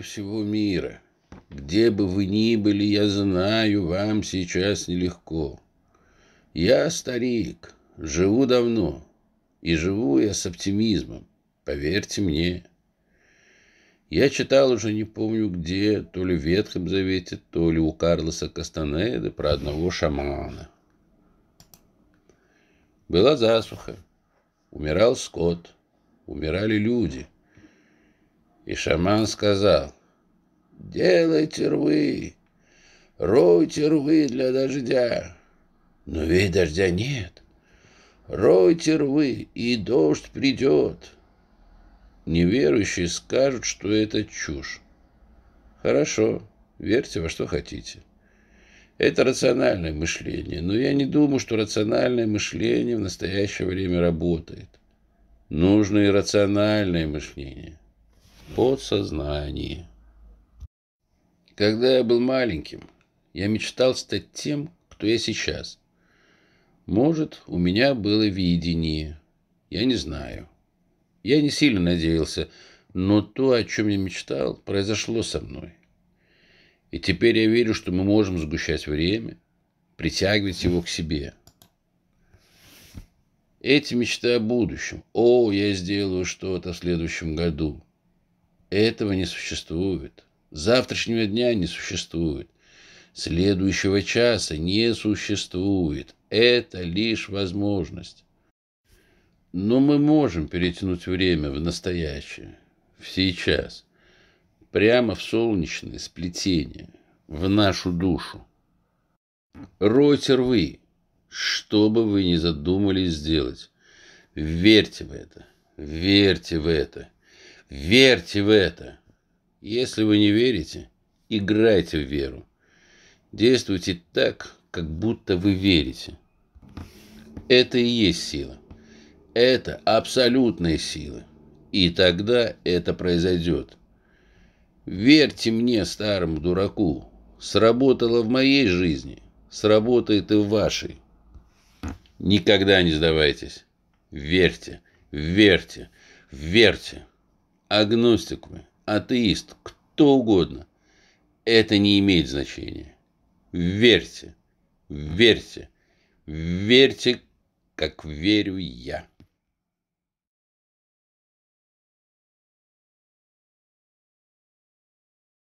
жители всего мира, где бы вы ни были, я знаю, вам сейчас нелегко. Я старик, живу давно, и живу я с оптимизмом, поверьте мне. Я читал уже не помню где, то ли в Ветхом Завете, то ли у Карлоса Кастанеда про одного шамана. Была засуха, умирал скот, умирали люди – и шаман сказал, «Делайте рвы, ройте рвы для дождя». Но ведь дождя нет. Ройте рвы, и дождь придет. Неверующие скажут, что это чушь. Хорошо, верьте во что хотите. Это рациональное мышление, но я не думаю, что рациональное мышление в настоящее время работает. Нужно и рациональное мышление подсознании. Когда я был маленьким, я мечтал стать тем, кто я сейчас. Может, у меня было видение. Я не знаю. Я не сильно надеялся, но то, о чем я мечтал, произошло со мной. И теперь я верю, что мы можем сгущать время, притягивать его к себе. Эти мечты о будущем. О, я сделаю что-то в следующем году. Этого не существует. Завтрашнего дня не существует. Следующего часа не существует. Это лишь возможность. Но мы можем перетянуть время в настоящее, в сейчас, прямо в солнечное сплетение, в нашу душу. Ройтер вы, что бы вы ни задумались сделать, верьте в это, верьте в это. Верьте в это. Если вы не верите, играйте в веру. Действуйте так, как будто вы верите. Это и есть сила. Это абсолютная сила. И тогда это произойдет. Верьте мне, старому дураку. Сработало в моей жизни. Сработает и в вашей. Никогда не сдавайтесь. Верьте, верьте, верьте агностик вы, атеист, кто угодно. Это не имеет значения. Верьте, верьте, верьте, как верю я.